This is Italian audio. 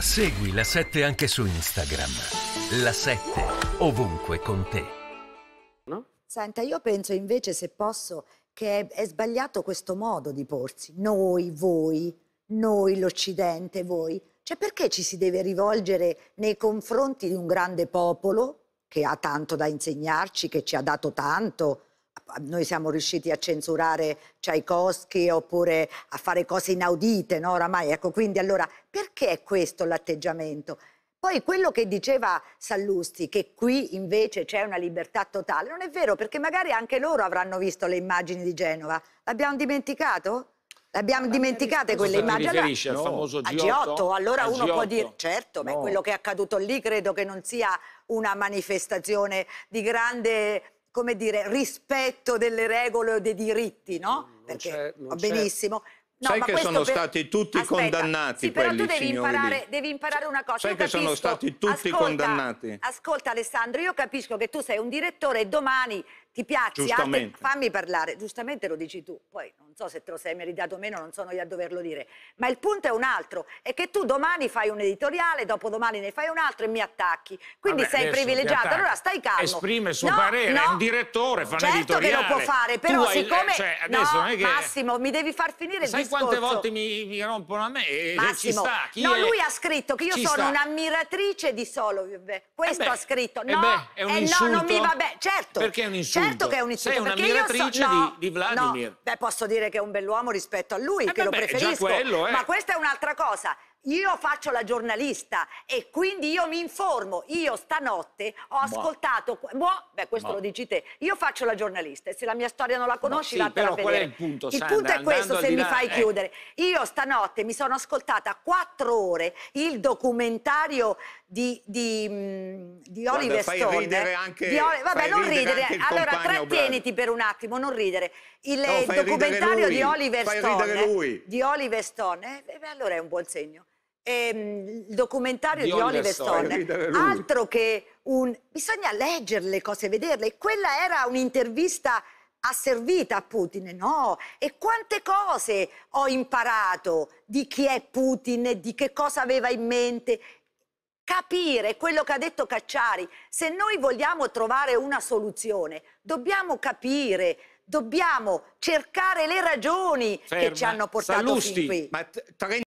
Segui la 7 anche su Instagram. La 7 ovunque con te. No? Senta, io penso invece, se posso, che è, è sbagliato questo modo di porsi. Noi, voi, noi, l'Occidente, voi. Cioè, perché ci si deve rivolgere nei confronti di un grande popolo che ha tanto da insegnarci, che ci ha dato tanto? noi siamo riusciti a censurare Tchaikovsky oppure a fare cose inaudite, no? Oramai, ecco, quindi allora perché è questo l'atteggiamento? Poi quello che diceva Sallusti, che qui invece c'è una libertà totale, non è vero, perché magari anche loro avranno visto le immagini di Genova. L'abbiamo dimenticato? L'abbiamo dimenticate quelle immagini. Mi riferisce allora, al famoso G8? G8 allora uno G8. può dire, certo, no. quello che è accaduto lì credo che non sia una manifestazione di grande come dire, rispetto delle regole o dei diritti, no? Non Perché va benissimo. No, Sai che sono per... stati tutti Aspetta, condannati sì, quelli, però tu devi imparare, devi imparare, una cosa. Sai io che capisco. sono stati tutti ascolta, condannati. Ascolta Alessandro, io capisco che tu sei un direttore e domani ti piazzi, altri, fammi parlare, giustamente lo dici tu, poi non so se te lo sei meritato o meno, non sono io a doverlo dire, ma il punto è un altro, è che tu domani fai un editoriale, dopodomani ne fai un altro e mi attacchi, quindi Vabbè, sei privilegiato, allora stai calmo. Esprime il suo no, parere, no. è un direttore, fa certo un editoriale. Certo che lo può fare, però tu siccome... Hai, cioè, no, che... Massimo, mi devi far finire il discorso quante volte mi, mi, rompono a me? e eh, Ci sta. Chi no, è? lui ha scritto che io Ci sono un'ammiratrice di Solovev. Eh questo eh beh, ha scritto. Eh no, beh, è un eh no, non mi va bene. Certo. Perché è un insulto? Certo che è un insulto. Sei un'ammiratrice so... no, di, di, Vladimir. No. Beh, posso dire che è un bell'uomo rispetto a lui, che beh, lo preferisco. Quello, Ma questa è un'altra cosa io faccio la giornalista e quindi io mi informo. Io stanotte ho ascoltato. Boh, beh, questo Boh. lo dici te. Io faccio la giornalista e se la mia storia non la conosci, sì, vattene però a qual è il punto, Il Sandra? punto è questo, se di mi fai eh. chiudere. Io stanotte mi sono ascoltata quattro ore il documentario di, di, mh, mm, di Guarda, Oliver fai Stone. ridere eh, anche- di Oli- Vabbè, non ridere ridere. allora, compagno, bravo. trattieniti per un attimo, non ridere. Il No, fai documentario lui, di Oliver fai ridere lui. Eh, di Oliver Stone. Eh, beh, allora è un buon segno ehm, il documentario di, di Oliver Stone, Stone. altro che un... bisogna leggere le cose, vederle. Quella era un'intervista asservita a Putin, no? E quante cose ho imparato di chi è Putin, di che cosa aveva in mente. Capire quello che ha detto Cacciari, se noi vogliamo trovare una soluzione, dobbiamo capire, dobbiamo cercare le ragioni Ferma. che ci hanno portato Sallusti, fin qui.